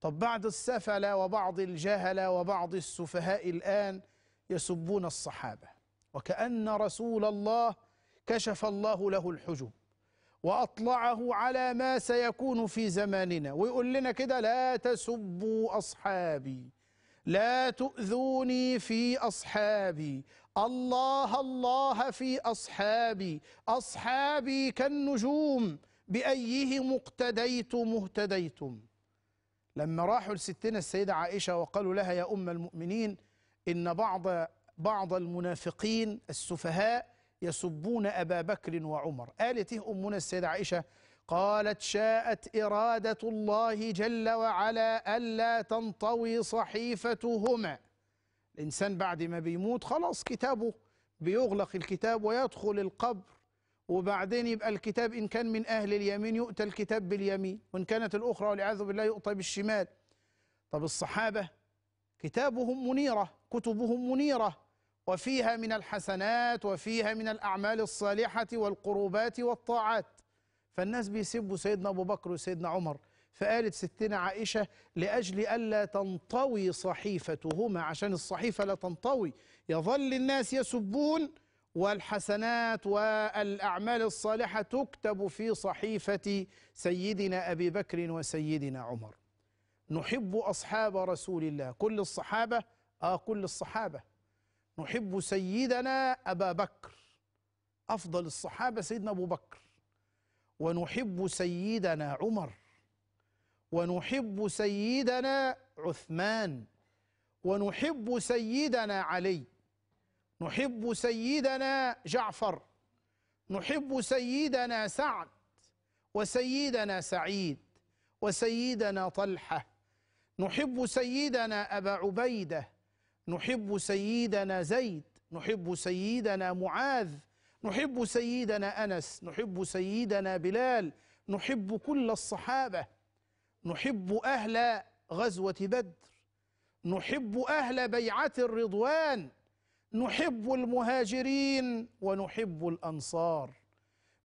طب بعض السفلة وبعض الجهلة وبعض السفهاء الآن يسبون الصحابة وكأن رسول الله كشف الله له الحجب وأطلعه على ما سيكون في زماننا ويقول لنا كده لا تسبوا أصحابي لا تؤذوني في أصحابي الله الله في أصحابي أصحابي كالنجوم بأيهم اقتديتم اهتديتم لما راحوا لستنا السيدة عائشة وقالوا لها يا أم المؤمنين إن بعض بعض المنافقين السفهاء يسبون أبا بكر وعمر قالت إيه أمنا السيدة عائشة قالت شاءت إرادة الله جل وعلا ألا تنطوي صحيفتهما الإنسان بعد ما بيموت خلاص كتابه بيغلق الكتاب ويدخل القبر وبعدين يبقى الكتاب إن كان من أهل اليمين يؤتى الكتاب باليمين وإن كانت الأخرى والعياذ بالله يؤتى بالشمال طب الصحابة كتابهم منيرة كتبهم منيرة وفيها من الحسنات وفيها من الأعمال الصالحة والقربات والطاعات فالناس بيسبوا سيدنا أبو بكر وسيدنا عمر فقالت ستنا عائشة لأجل ألا تنطوي صحيفتهما عشان الصحيفة لا تنطوي يظل الناس يسبون والحسنات والأعمال الصالحة تكتب في صحيفة سيدنا أبي بكر وسيدنا عمر نحب أصحاب رسول الله كل الصحابة آه كل الصحابة نحب سيدنا أبا بكر أفضل الصحابة سيدنا أبو بكر ونحب سيدنا عمر ونحب سيدنا عثمان ونحب سيدنا علي نحب سيدنا جعفر نحب سيدنا سعد وسيدنا سعيد وسيدنا طلحه نحب سيدنا ابا عبيده نحب سيدنا زيد نحب سيدنا معاذ نحب سيدنا انس نحب سيدنا بلال نحب كل الصحابه نحب اهل غزوه بدر نحب اهل بيعه الرضوان نحب المهاجرين ونحب الانصار